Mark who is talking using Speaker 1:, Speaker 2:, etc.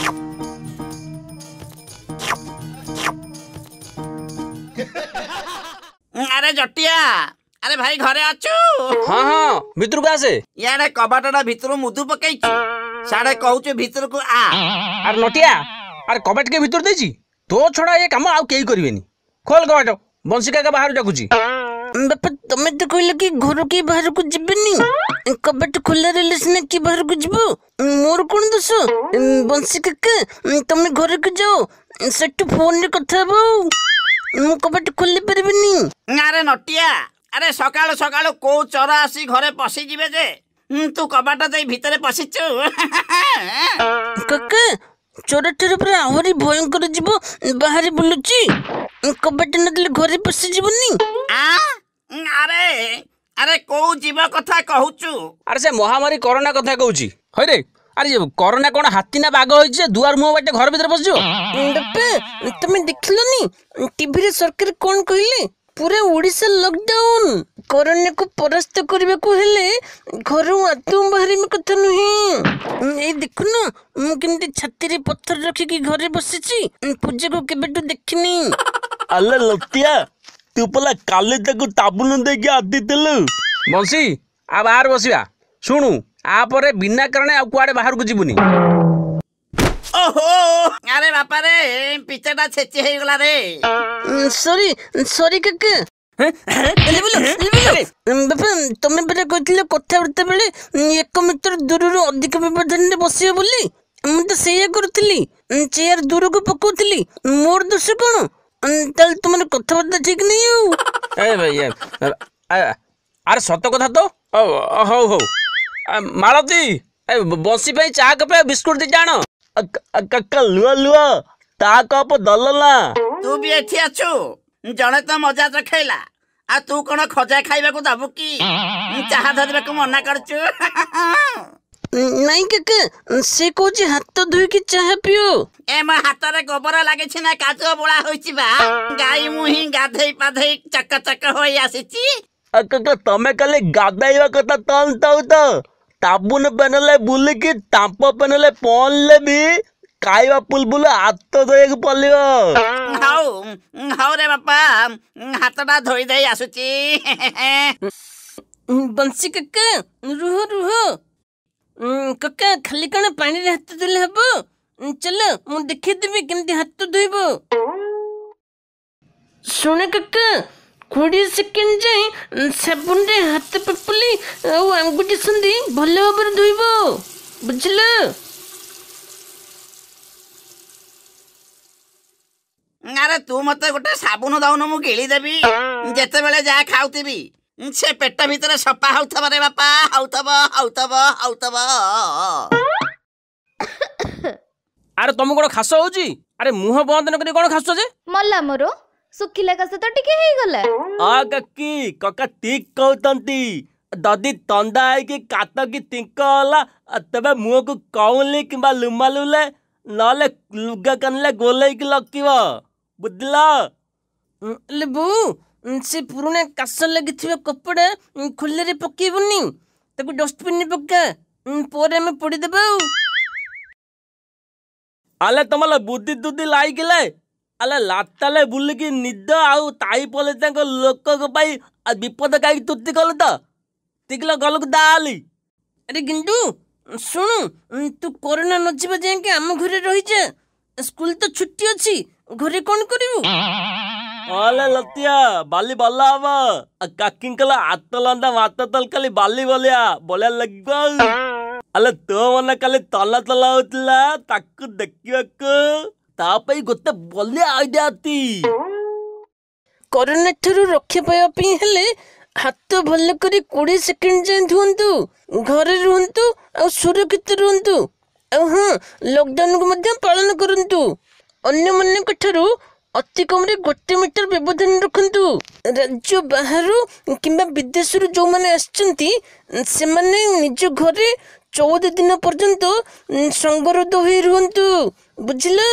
Speaker 1: আরে জটিয়া আরে ভাই ঘরে আছো হ্যাঁ হ্যাঁ ভিতরকু আসে ইয়াড়ে কবাটটা ভিতর মুদু পকাইছি সাড়ে
Speaker 2: কହୁଛୁ ভিতরকু আ আর নটিয়া আর কবাট কে ভিতর দেইছি তো ছড়া এ কাম আউ কেই করিবেনি খোল কবাট বংশী কাকা বাহার ডাকুছি তুমি তো কইলে কি ঘরু
Speaker 3: কি বাহারকু যাবেনি କବାଟ ଖୋଲା ରହିଲେ ସିନା କି ବାହାରକୁ ଯିବୁ ମୋର କ'ଣ ଦୋଷ ବଂଶୀ କାକା ତମେ ଘରକୁ ଯାଅ ସେଠୁ ଫୋନରେ କଥା ହେବ ଆଉ
Speaker 1: ମୁଁ କବାଟ ଖୋଲି ପାରିବିନି ଆରେ ନଟିଆ ଆରେ ସକାଳୁ ସକାଳୁ କୋଉ ଚର ଆସି ଘରେ ପଶିଯିବେ ଯେ ତୁ କବାଟ ଯାଇ ଭିତରେ ପଶିଛୁ କାକା ଚୋରଠାରୁ ପୁରା ଆହୁରି ଭୟଙ୍କର ଯିବ ବାହାରେ ବୁଲୁଛି
Speaker 2: କବାଟ ନଦେଲେ ଘରେ ପଶିଯିବୁନି
Speaker 1: ଆରେ আরে
Speaker 2: কোউ জীব কথা কহুচু আরে সে মহামারী করোনা কথা কহুচি হই রে আরে করোনা কোন হাতি না বাগ হয়েছে যে দুয়ার মুহ বাটে ঘর ভিতর বসছো ডপে তুমি নি
Speaker 3: টিভি রে সরকার কোন কইলি পুরে ওড়িশা লকডাউন করোনা কো কো করিবে হেলে ঘর করোনাକୁ ପରାସ୍ତ କରିବାକୁ ହେଲେ ଘରୁ ଆଦୌ ବାହାରିବା କଥା ନୁହେଁ ଏଇ ଦେଖୁନ ମୁଁ କେମିତି ଛାତିରେ ପଥର ରଖିକି ଘରେ ବସିଛି ପୂଜାକୁ କେବେଠୁ দেখিনি
Speaker 2: ଆଲୋ লতিয়া ପଲା କାଲି ତାକୁ ତାବୁନ ଦେଇକି ଆଦିଥିଲୁ ବଂଶୀ ଆଉ ବାହାରେ ବସିବା ଶୁଣୁ ଆ ପରେ ବିନା କାରଣ ଆଉ କୁଆଡ଼େ ବାହାରକୁ ଯିବୁନି
Speaker 1: ଆରେ বাপারে পিচাটা ছেচি হয়ে গলা রে
Speaker 3: সরি সরি কাকা বাপা তুমি বেটা কইছিলে কথাবার্তা বেলে এক মিଟର ଦୂରରୁ ଅଧିକ ବ୍ୟବଧାନରେ ବସିବ ବୋଲି ମୁଁ ତ ସେଇଆ କରୁଥିଲି ଚେୟାର ଦୂରକୁ ପକଉଥିଲି ମୋର ଦୋଷ କ'ଣ
Speaker 2: তাহলে তোমার কথাবার্তা ঠিক নেই আরে সত কথা তো ହଉ ହଉ ମାଳତୀ ବସି ପାଇଁ ଚା କପେ
Speaker 1: ବିସ୍କୁଟ ଦିଟା ଆଣ ଲୁହ ଲୁହ ତା କପ ଦଲଲା ତୁ ବି ଏଠି ଅଛୁ ଜଣେ ତ ମଜା ଚଖେଇଲା ଆଉ ତୁ କଣ ଖଜା ଖାଇବାକୁ ଦବୁ କି ଚାହା ଧରିବାକୁ ମନା କରୁଛୁ ନାଇଁ କାକା ସେ କହୁଛି ହାତ ଧୋଇକି ଚାହା ପିଉ ଏ ମୋ ହାତରେ ଗୋବର ଲାଗିଛି ନା କାଦୁଅ ବୋଳା ହୋଇଛି ବା ଗାଈ ମୁହିଁ ଗାଧେଇ ପାଧେଇ ଚକ ଚକ ହୋଇ ଆସିଛି
Speaker 2: କାକା ତମେ କାଲି ଗାଧେଇବା କଥା ତମ ତଉ ତ ତାବୁନ ପେନଲେ ବୁଲିକି ତାମ୍ପ ପେନଲେ ପହଁରିଲେ ବି ଖାଇବା ବୁଲବୁଲ ହାତ ଧୋଇବାକୁ ପଡ଼ିବ ହଉ
Speaker 1: ହଉ ରେ ବାପା ହାତଟା ଧୋଇ ଦେଇ ଆସୁଛି ବଂଶୀ କାକା ରୁହ ରୁହ କକା ଖାଲି କ'ଣ ପାଣିରେ
Speaker 3: ହାତ ଧୋଇଲେ ହେବ ଚାଲ ମୁଁ ଦେଖେଇଦେବି କେମିତି ହାତ ଧୋଇବ ଶୁଣ କକା କୋଡ଼ିଏ ସେକେଣ୍ଡ ଯାଏଁ ସାବୁନରେ ହାତ ପାପୁଲି ଆଉ ଆଙ୍ଗୁଠି ସନ୍ଧି ଭଲ ଭାବରେ ଧୋଇବ ବୁଝିଲ
Speaker 1: ଆରେ ତୁ ମତେ ଗୋଟେ ସାବୁନ ଦଉନୁ ମୁଁ ଗିଳିଦେବି ଯେତେବେଳେ ଯାହା ଖାଉଥିବି ସେ ପେଟ ଭିତରେ ସଫା ହଉଥବ ରେ ବାପା ହଉଥବ ହଉଥବ ହଉଥବ
Speaker 2: ଆରେ ତମକୁ କଣ ଖାସ ହଉଛି ଆରେ ମୁହଁ ବନ୍ଦ ନ କରି କଣ ଖାସ ଯେ
Speaker 1: ମଲା
Speaker 3: ମୋର ଶୁଖିଲା କାଶ ତ ଟିକେ ହେଇଗଲା
Speaker 2: ଆ କାକି କକା ଠିକ କହୁଛନ୍ତି ଦଦି ତନ୍ଦା ହେଇକି କାତ କି ତିଙ୍କ ହେଲା ତେବେ ମୁହଁକୁ କଉଁଲି କିମ୍ବା ଲୁମାଲୁଲେ ନହେଲେ ଲୁଗା କାନିଲେ ଗୋଲେଇକି ଲକିବ ବୁଝିଲ ଲିବୁ ସେ ପୁରୁଣା କାଶ ଲାଗିଥିବା କପଡ଼ା ଖୋଲାରେ ପକେଇବୁନି ତାକୁ ଡଷ୍ଟବିନ୍ରେ ପକା ପରେ ଆମେ ପୋଡ଼ିଦେବା ଆଉ ଆଲେ ତମର ବୁଦ୍ଧି ଦୁଦ୍ଧି ଲାଗିଲେ ଆଲେ ଲାତାଲେ ବୁଲିକି ନିଦ ଆଉ ତାଇ ପଲେ ତାଙ୍କ ଲୋକଙ୍କ ପାଇଁ ବିପଦ କାହିଁକି ତୁତି କଲୁ ତ ଟିକିଲ ଗଲକୁ ଦା ଆଲି ଆରେ ଗିଣ୍ଡୁ ଶୁଣୁ ତୁ କରୋନା ନଯିବା ଯାଇକି ଆମ ଘରେ ରହିଛେ ସ୍କୁଲ ତ ଛୁଟି ଅଛି ଘରେ କ'ଣ କରିବୁ ଅଲେ ଲତିଆ ବାଲି ଭଲ ହବ କାକିଙ୍କର ହାତ ଲନ୍ଦା ମାତ ତଲ ଖାଲି ବାଲି ବୋଲିଆ ବୋଲିଆ ଲାଗିବ ଆଲେ ତୋ ମନ ଖାଲି ତଲ ତଲ ହଉଥିଲା ତାକୁ ଦେଖିବାକୁ ତା ପାଇଁ ଗୋଟେ ବୋଲି ଆଇଡିଆ ଅଛି କରୋନା ଠାରୁ ରକ୍ଷା ପାଇବା ପାଇଁ ହେଲେ ହାତ ଭଲ କରି
Speaker 3: କୋଡ଼ିଏ ସେକେଣ୍ଡ ଯାଏଁ ଧୁଅନ୍ତୁ ଘରେ ରୁହନ୍ତୁ ଆଉ ସୁରକ୍ଷିତ ରୁହନ୍ତୁ ଆଉ ହଁ ଲକଡାଉନକୁ ମଧ୍ୟ ପାଳନ କରନ୍ତୁ ଅନ୍ୟମାନଙ୍କ ଠାରୁ ଅତି କମ୍ରେ ଗୋଟେ ମିଟର ବ୍ୟବଧାନ ରଖନ୍ତୁ ରାଜ୍ୟ ବାହାରୁ କିମ୍ବା ବିଦେଶରୁ ଯେଉଁମାନେ ଆସିଛନ୍ତି ସେମାନେ ନିଜ ଘରେ ଚଉଦ ଦିନ ପର୍ଯ୍ୟନ୍ତ
Speaker 2: ସଂବରୋଧ ହୋଇ ରୁହନ୍ତୁ ବୁଝିଲ